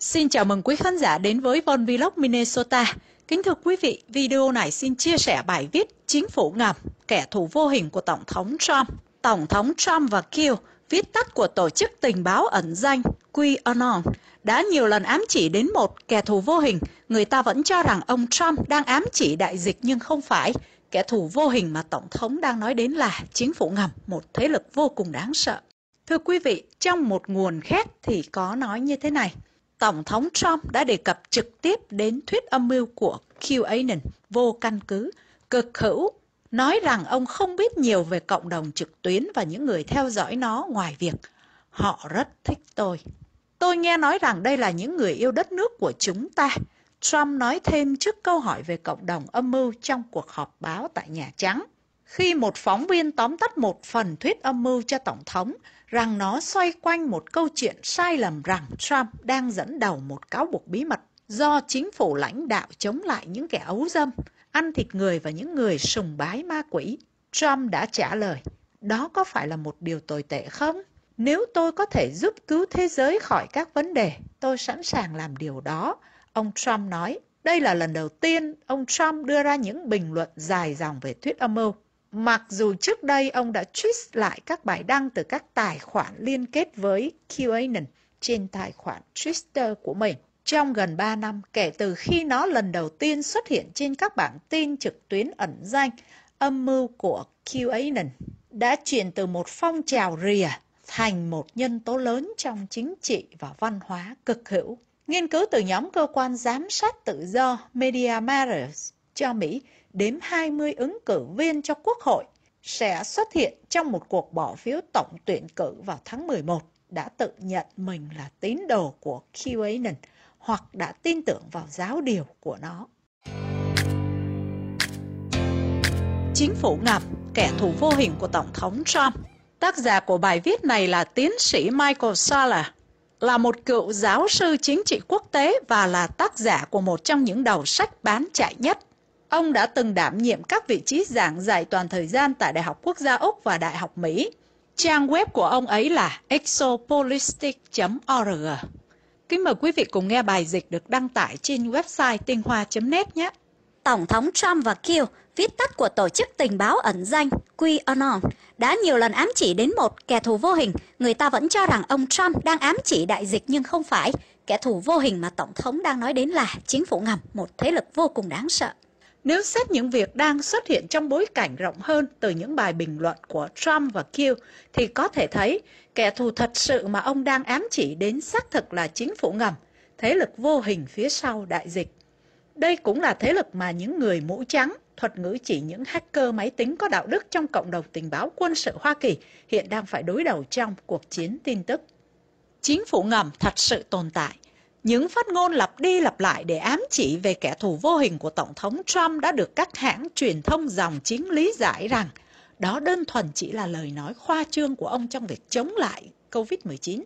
Xin chào mừng quý khán giả đến với Von Vlog Minnesota. Kính thưa quý vị, video này xin chia sẻ bài viết Chính phủ ngầm, kẻ thù vô hình của Tổng thống Trump. Tổng thống Trump và Kiel, viết tắt của tổ chức tình báo ẩn danh QAnon, đã nhiều lần ám chỉ đến một kẻ thù vô hình. Người ta vẫn cho rằng ông Trump đang ám chỉ đại dịch nhưng không phải. Kẻ thù vô hình mà Tổng thống đang nói đến là chính phủ ngầm, một thế lực vô cùng đáng sợ. Thưa quý vị, trong một nguồn khác thì có nói như thế này. Tổng thống Trump đã đề cập trực tiếp đến thuyết âm mưu của QAnon vô căn cứ, cực hữu, nói rằng ông không biết nhiều về cộng đồng trực tuyến và những người theo dõi nó ngoài việc họ rất thích tôi. Tôi nghe nói rằng đây là những người yêu đất nước của chúng ta. Trump nói thêm trước câu hỏi về cộng đồng âm mưu trong cuộc họp báo tại Nhà Trắng khi một phóng viên tóm tắt một phần thuyết âm mưu cho Tổng thống rằng nó xoay quanh một câu chuyện sai lầm rằng Trump đang dẫn đầu một cáo buộc bí mật do chính phủ lãnh đạo chống lại những kẻ ấu dâm, ăn thịt người và những người sùng bái ma quỷ. Trump đã trả lời, đó có phải là một điều tồi tệ không? Nếu tôi có thể giúp cứu thế giới khỏi các vấn đề, tôi sẵn sàng làm điều đó. Ông Trump nói, đây là lần đầu tiên ông Trump đưa ra những bình luận dài dòng về thuyết âm mưu. Mặc dù trước đây ông đã tweet lại các bài đăng từ các tài khoản liên kết với QAnon trên tài khoản Twitter của mình. Trong gần 3 năm kể từ khi nó lần đầu tiên xuất hiện trên các bảng tin trực tuyến ẩn danh, âm mưu của QAnon đã chuyển từ một phong trào rìa thành một nhân tố lớn trong chính trị và văn hóa cực hữu. Nghiên cứu từ nhóm cơ quan giám sát tự do Media Matters cho Mỹ đến 20 ứng cử viên cho Quốc hội sẽ xuất hiện trong một cuộc bỏ phiếu tổng tuyển cử vào tháng 11 đã tự nhận mình là tín đồ của QAnon hoặc đã tin tưởng vào giáo điều của nó. Chính phủ ngập kẻ thù vô hình của Tổng thống Trump. Tác giả của bài viết này là tiến sĩ Michael Sala, là một cựu giáo sư chính trị quốc tế và là tác giả của một trong những đầu sách bán chạy nhất Ông đã từng đảm nhiệm các vị trí giảng dạy toàn thời gian tại Đại học Quốc gia Úc và Đại học Mỹ. Trang web của ông ấy là exopolistic.org. Kính mời quý vị cùng nghe bài dịch được đăng tải trên website tinh hoa.net nhé. Tổng thống Trump và Kiel, viết tắt của tổ chức tình báo ẩn danh QAnon, đã nhiều lần ám chỉ đến một kẻ thù vô hình. Người ta vẫn cho rằng ông Trump đang ám chỉ đại dịch nhưng không phải. Kẻ thù vô hình mà Tổng thống đang nói đến là chính phủ ngầm, một thế lực vô cùng đáng sợ. Nếu xét những việc đang xuất hiện trong bối cảnh rộng hơn từ những bài bình luận của Trump và Q, thì có thể thấy kẻ thù thật sự mà ông đang ám chỉ đến xác thực là chính phủ ngầm, thế lực vô hình phía sau đại dịch. Đây cũng là thế lực mà những người mũ trắng, thuật ngữ chỉ những hacker máy tính có đạo đức trong cộng đồng tình báo quân sự Hoa Kỳ hiện đang phải đối đầu trong cuộc chiến tin tức. Chính phủ ngầm thật sự tồn tại những phát ngôn lặp đi lặp lại để ám chỉ về kẻ thù vô hình của Tổng thống Trump đã được các hãng truyền thông dòng chính lý giải rằng đó đơn thuần chỉ là lời nói khoa trương của ông trong việc chống lại COVID-19.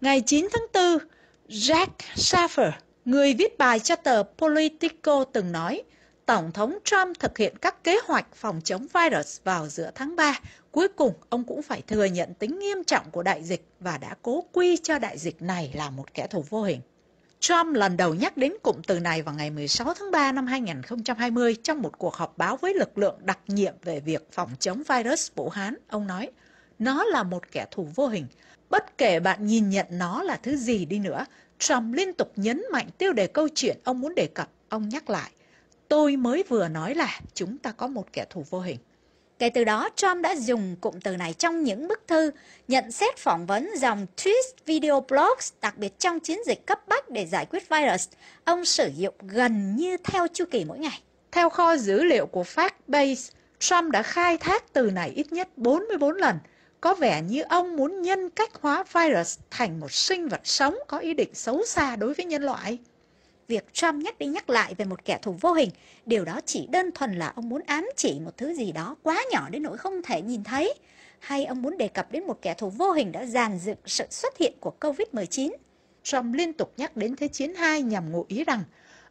Ngày 9 tháng 4, Jack Schafer, người viết bài cho tờ Politico từng nói, Tổng thống Trump thực hiện các kế hoạch phòng chống virus vào giữa tháng 3. Cuối cùng, ông cũng phải thừa nhận tính nghiêm trọng của đại dịch và đã cố quy cho đại dịch này là một kẻ thù vô hình. Trump lần đầu nhắc đến cụm từ này vào ngày 16 tháng 3 năm 2020 trong một cuộc họp báo với lực lượng đặc nhiệm về việc phòng chống virus Vũ Hán. Ông nói, nó là một kẻ thù vô hình. Bất kể bạn nhìn nhận nó là thứ gì đi nữa, Trump liên tục nhấn mạnh tiêu đề câu chuyện ông muốn đề cập. Ông nhắc lại, tôi mới vừa nói là chúng ta có một kẻ thù vô hình. Kể từ đó, Trump đã dùng cụm từ này trong những bức thư, nhận xét phỏng vấn dòng tweet video blogs, đặc biệt trong chiến dịch cấp bách để giải quyết virus. Ông sử dụng gần như theo chu kỳ mỗi ngày. Theo kho dữ liệu của Factbase, Trump đã khai thác từ này ít nhất 44 lần. Có vẻ như ông muốn nhân cách hóa virus thành một sinh vật sống có ý định xấu xa đối với nhân loại việc Trump nhắc đi nhắc lại về một kẻ thù vô hình, điều đó chỉ đơn thuần là ông muốn ám chỉ một thứ gì đó quá nhỏ đến nỗi không thể nhìn thấy, hay ông muốn đề cập đến một kẻ thù vô hình đã giàn dựng sự xuất hiện của COVID-19. Trump liên tục nhắc đến Thế chiến 2 nhằm ngụ ý rằng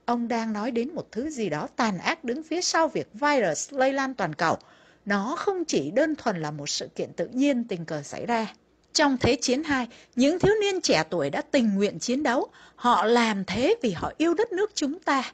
ông đang nói đến một thứ gì đó tàn ác đứng phía sau việc virus lây lan toàn cầu. Nó không chỉ đơn thuần là một sự kiện tự nhiên tình cờ xảy ra. Trong Thế chiến 2, những thiếu niên trẻ tuổi đã tình nguyện chiến đấu, họ làm thế vì họ yêu đất nước chúng ta.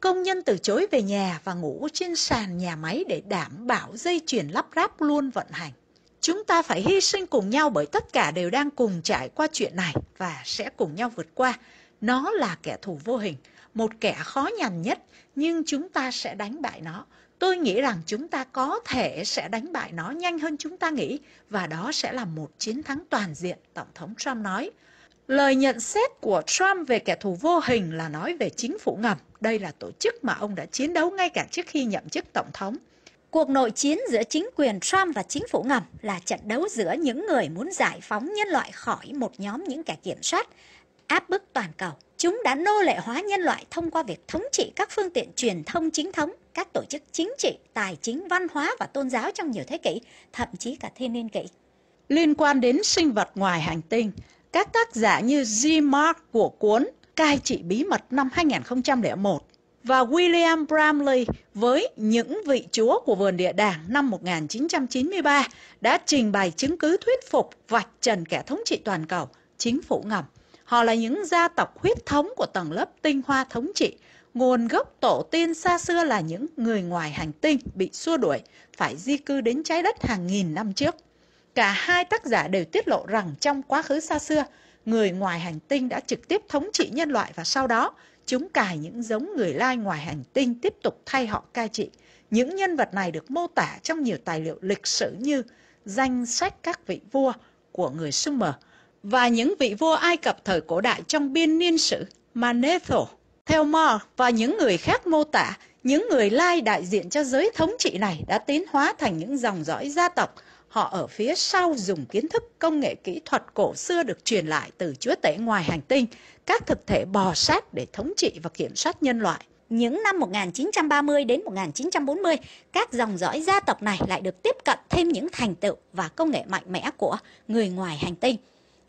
Công nhân từ chối về nhà và ngủ trên sàn nhà máy để đảm bảo dây chuyền lắp ráp luôn vận hành. Chúng ta phải hy sinh cùng nhau bởi tất cả đều đang cùng trải qua chuyện này và sẽ cùng nhau vượt qua. Nó là kẻ thù vô hình, một kẻ khó nhằn nhất, nhưng chúng ta sẽ đánh bại nó tôi nghĩ rằng chúng ta có thể sẽ đánh bại nó nhanh hơn chúng ta nghĩ và đó sẽ là một chiến thắng toàn diện, Tổng thống Trump nói. Lời nhận xét của Trump về kẻ thù vô hình là nói về chính phủ ngầm. Đây là tổ chức mà ông đã chiến đấu ngay cả trước khi nhậm chức Tổng thống. Cuộc nội chiến giữa chính quyền Trump và chính phủ ngầm là trận đấu giữa những người muốn giải phóng nhân loại khỏi một nhóm những kẻ kiểm soát, áp bức toàn cầu Chúng đã nô lệ hóa nhân loại thông qua việc thống trị các phương tiện truyền thông chính thống, các tổ chức chính trị, tài chính, văn hóa và tôn giáo trong nhiều thế kỷ, thậm chí cả thiên niên kỷ. Liên quan đến sinh vật ngoài hành tinh, các tác giả như G. Mark của cuốn Cai trị bí mật năm 2001 và William Bramley với những vị chúa của vườn địa đàng năm 1993 đã trình bày chứng cứ thuyết phục vạch trần kẻ thống trị toàn cầu, chính phủ ngầm. Họ là những gia tộc huyết thống của tầng lớp tinh hoa thống trị. Nguồn gốc tổ tiên xa xưa là những người ngoài hành tinh bị xua đuổi, phải di cư đến trái đất hàng nghìn năm trước. Cả hai tác giả đều tiết lộ rằng trong quá khứ xa xưa, người ngoài hành tinh đã trực tiếp thống trị nhân loại và sau đó chúng cài những giống người lai ngoài hành tinh tiếp tục thay họ cai trị. Những nhân vật này được mô tả trong nhiều tài liệu lịch sử như danh sách các vị vua của người Sumer, và những vị vua Ai Cập thời cổ đại trong biên niên sử Manetho. Theo Moore và những người khác mô tả, những người Lai đại diện cho giới thống trị này đã tiến hóa thành những dòng dõi gia tộc. Họ ở phía sau dùng kiến thức công nghệ kỹ thuật cổ xưa được truyền lại từ chúa tể ngoài hành tinh, các thực thể bò sát để thống trị và kiểm soát nhân loại. Những năm 1930 đến 1940, các dòng dõi gia tộc này lại được tiếp cận thêm những thành tựu và công nghệ mạnh mẽ của người ngoài hành tinh.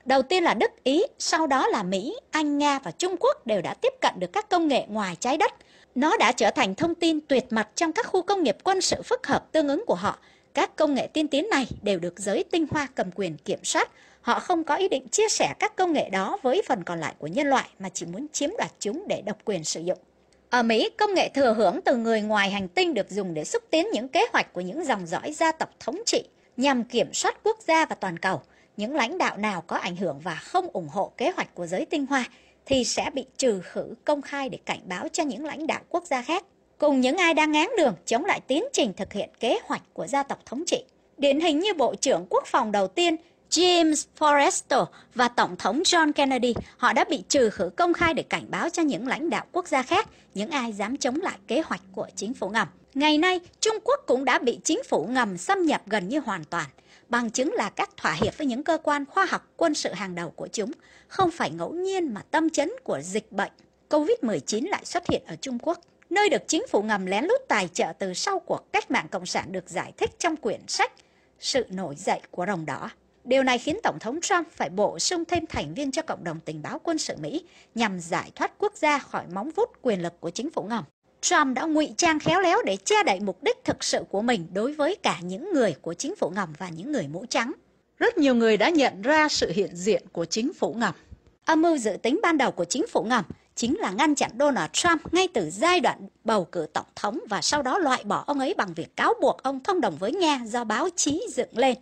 Đầu tiên là Đức, Ý, sau đó là Mỹ, Anh, Nga và Trung Quốc đều đã tiếp cận được các công nghệ ngoài trái đất. Nó đã trở thành thông tin tuyệt mật trong các khu công nghiệp quân sự phức hợp tương ứng của họ. Các công nghệ tiên tiến này đều được giới tinh hoa cầm quyền kiểm soát. Họ không có ý định chia sẻ các công nghệ đó với phần còn lại của nhân loại mà chỉ muốn chiếm đoạt chúng để độc quyền sử dụng. Ở Mỹ, công nghệ thừa hưởng từ người ngoài hành tinh được dùng để xúc tiến những kế hoạch của những dòng dõi gia tộc thống trị nhằm kiểm soát quốc gia và toàn cầu – những lãnh đạo nào có ảnh hưởng và không ủng hộ kế hoạch của giới tinh hoa thì sẽ bị trừ khử công khai để cảnh báo cho những lãnh đạo quốc gia khác, cùng những ai đang ngán đường chống lại tiến trình thực hiện kế hoạch của gia tộc thống trị. Điển hình như Bộ trưởng Quốc phòng đầu tiên James Forrestal và Tổng thống John Kennedy, họ đã bị trừ khử công khai để cảnh báo cho những lãnh đạo quốc gia khác, những ai dám chống lại kế hoạch của chính phủ ngầm. Ngày nay, Trung Quốc cũng đã bị chính phủ ngầm xâm nhập gần như hoàn toàn – bằng chứng là các thỏa hiệp với những cơ quan khoa học quân sự hàng đầu của chúng, không phải ngẫu nhiên mà tâm chấn của dịch bệnh COVID-19 lại xuất hiện ở Trung Quốc, nơi được chính phủ ngầm lén lút tài trợ từ sau cuộc cách mạng Cộng sản được giải thích trong quyển sách Sự nổi dậy của Rồng Đỏ. Điều này khiến Tổng thống Trump phải bổ sung thêm thành viên cho cộng đồng tình báo quân sự Mỹ nhằm giải thoát quốc gia khỏi móng vuốt quyền lực của chính phủ ngầm. Trump đã ngụy trang khéo léo để che đậy mục đích thực sự của mình đối với cả những người của chính phủ ngầm và những người mũ trắng. Rất nhiều người đã nhận ra sự hiện diện của chính phủ ngầm. Âm mưu dự tính ban đầu của chính phủ ngầm chính là ngăn chặn Donald Trump ngay từ giai đoạn bầu cử tổng thống và sau đó loại bỏ ông ấy bằng việc cáo buộc ông thông đồng với Nga do báo chí dựng lên.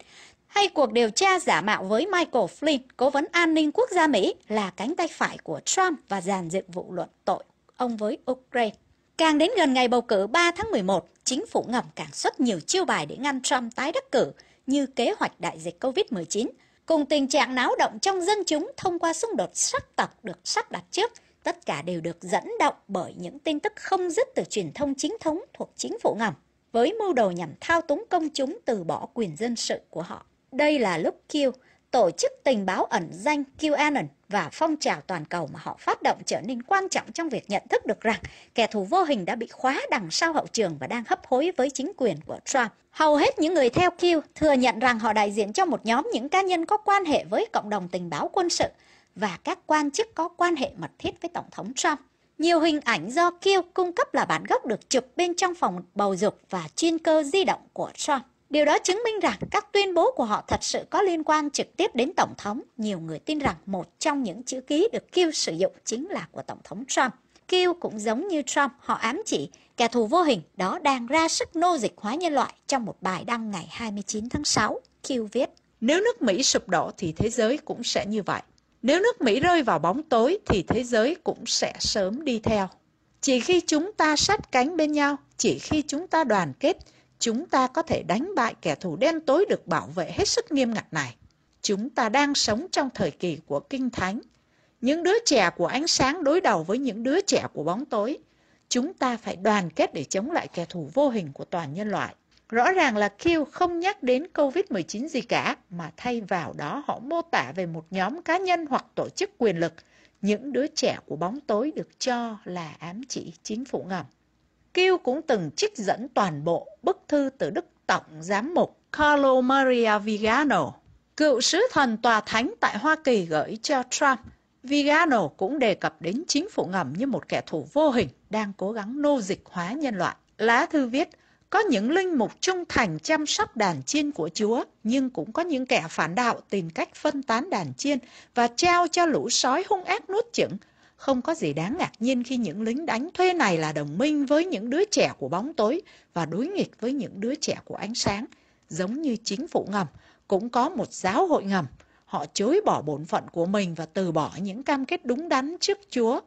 Hay cuộc điều tra giả mạo với Michael Flynn, cố vấn an ninh quốc gia Mỹ, là cánh tay phải của Trump và dàn dựng vụ luận tội ông với Ukraine. Càng đến gần ngày bầu cử 3 tháng 11, chính phủ ngầm càng xuất nhiều chiêu bài để ngăn Trump tái đắc cử như kế hoạch đại dịch COVID-19, cùng tình trạng náo động trong dân chúng thông qua xung đột sắc tộc được sắp đặt trước, tất cả đều được dẫn động bởi những tin tức không dứt từ truyền thông chính thống thuộc chính phủ ngầm, với mưu đồ nhằm thao túng công chúng từ bỏ quyền dân sự của họ. Đây là lúc kêu tổ chức tình báo ẩn danh QAnon và phong trào toàn cầu mà họ phát động trở nên quan trọng trong việc nhận thức được rằng kẻ thù vô hình đã bị khóa đằng sau hậu trường và đang hấp hối với chính quyền của Trump. Hầu hết những người theo Q thừa nhận rằng họ đại diện cho một nhóm những cá nhân có quan hệ với cộng đồng tình báo quân sự và các quan chức có quan hệ mật thiết với Tổng thống Trump. Nhiều hình ảnh do Q cung cấp là bản gốc được chụp bên trong phòng bầu dục và chuyên cơ di động của Trump. Điều đó chứng minh rằng các tuyên bố của họ thật sự có liên quan trực tiếp đến Tổng thống. Nhiều người tin rằng một trong những chữ ký được Q sử dụng chính là của Tổng thống Trump. Q cũng giống như Trump, họ ám chỉ kẻ thù vô hình đó đang ra sức nô dịch hóa nhân loại trong một bài đăng ngày 29 tháng 6. Q viết, nếu nước Mỹ sụp đổ thì thế giới cũng sẽ như vậy. Nếu nước Mỹ rơi vào bóng tối thì thế giới cũng sẽ sớm đi theo. Chỉ khi chúng ta sát cánh bên nhau, chỉ khi chúng ta đoàn kết, chúng ta có thể đánh bại kẻ thù đen tối được bảo vệ hết sức nghiêm ngặt này. Chúng ta đang sống trong thời kỳ của kinh thánh. Những đứa trẻ của ánh sáng đối đầu với những đứa trẻ của bóng tối. Chúng ta phải đoàn kết để chống lại kẻ thù vô hình của toàn nhân loại. Rõ ràng là Q không nhắc đến COVID-19 gì cả, mà thay vào đó họ mô tả về một nhóm cá nhân hoặc tổ chức quyền lực. Những đứa trẻ của bóng tối được cho là ám chỉ chính phủ ngầm. Kêu cũng từng trích dẫn toàn bộ bức thư từ Đức Tổng Giám mục Carlo Maria Vigano, cựu sứ thần tòa thánh tại Hoa Kỳ gửi cho Trump. Vigano cũng đề cập đến chính phủ ngầm như một kẻ thù vô hình đang cố gắng nô dịch hóa nhân loại. Lá thư viết, có những linh mục trung thành chăm sóc đàn chiên của Chúa, nhưng cũng có những kẻ phản đạo tìm cách phân tán đàn chiên và trao cho lũ sói hung ác nuốt chửng không có gì đáng ngạc nhiên khi những lính đánh thuê này là đồng minh với những đứa trẻ của bóng tối và đối nghịch với những đứa trẻ của ánh sáng. Giống như chính phủ ngầm, cũng có một giáo hội ngầm. Họ chối bỏ bổn phận của mình và từ bỏ những cam kết đúng đắn trước Chúa.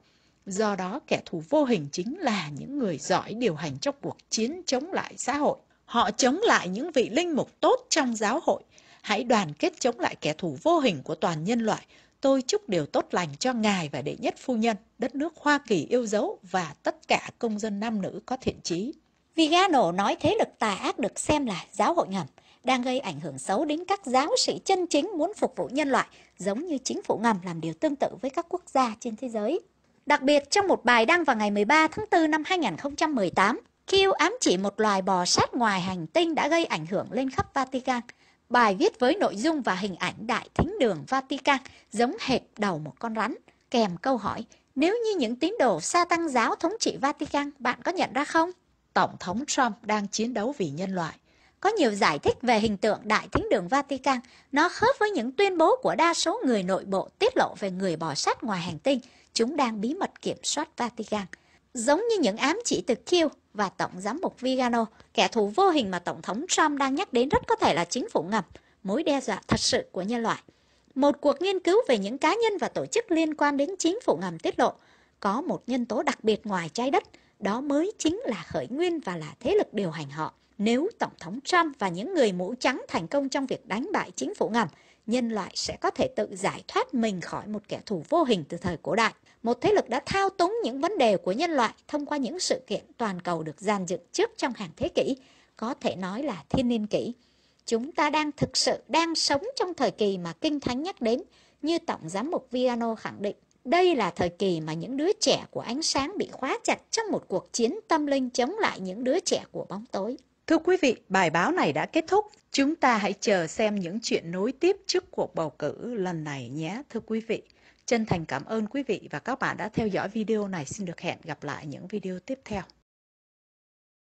Do đó, kẻ thù vô hình chính là những người giỏi điều hành trong cuộc chiến chống lại xã hội. Họ chống lại những vị linh mục tốt trong giáo hội. Hãy đoàn kết chống lại kẻ thù vô hình của toàn nhân loại, Tôi chúc điều tốt lành cho ngài và đệ nhất phu nhân, đất nước Hoa Kỳ yêu dấu và tất cả công dân nam nữ có thiện trí. Vigano nói thế lực tà ác được xem là giáo hội ngầm, đang gây ảnh hưởng xấu đến các giáo sĩ chân chính muốn phục vụ nhân loại, giống như chính phủ ngầm làm điều tương tự với các quốc gia trên thế giới. Đặc biệt trong một bài đăng vào ngày 13 tháng 4 năm 2018, Q ám chỉ một loài bò sát ngoài hành tinh đã gây ảnh hưởng lên khắp Vatican – Bài viết với nội dung và hình ảnh Đại Thính Đường Vatican giống hệt đầu một con rắn, kèm câu hỏi nếu như những tín đồ sa tăng giáo thống trị Vatican, bạn có nhận ra không? Tổng thống Trump đang chiến đấu vì nhân loại. Có nhiều giải thích về hình tượng Đại Thính Đường Vatican, nó khớp với những tuyên bố của đa số người nội bộ tiết lộ về người bỏ sát ngoài hành tinh, chúng đang bí mật kiểm soát Vatican. Giống như những ám chỉ từ Kiev, và Tổng giám mục Vigano, kẻ thù vô hình mà Tổng thống Trump đang nhắc đến rất có thể là chính phủ ngầm, mối đe dọa thật sự của nhân loại. Một cuộc nghiên cứu về những cá nhân và tổ chức liên quan đến chính phủ ngầm tiết lộ có một nhân tố đặc biệt ngoài trái đất, đó mới chính là khởi nguyên và là thế lực điều hành họ. Nếu Tổng thống Trump và những người mũ trắng thành công trong việc đánh bại chính phủ ngầm, nhân loại sẽ có thể tự giải thoát mình khỏi một kẻ thù vô hình từ thời cổ đại một thế lực đã thao túng những vấn đề của nhân loại thông qua những sự kiện toàn cầu được dàn dựng trước trong hàng thế kỷ, có thể nói là thiên niên kỷ. Chúng ta đang thực sự đang sống trong thời kỳ mà Kinh Thánh nhắc đến, như Tổng Giám mục Viano khẳng định, đây là thời kỳ mà những đứa trẻ của ánh sáng bị khóa chặt trong một cuộc chiến tâm linh chống lại những đứa trẻ của bóng tối. Thưa quý vị, bài báo này đã kết thúc. Chúng ta hãy chờ xem những chuyện nối tiếp trước cuộc bầu cử lần này nhé, thưa quý vị. Chân thành cảm ơn quý vị và các bạn đã theo dõi video này. Xin được hẹn gặp lại những video tiếp theo.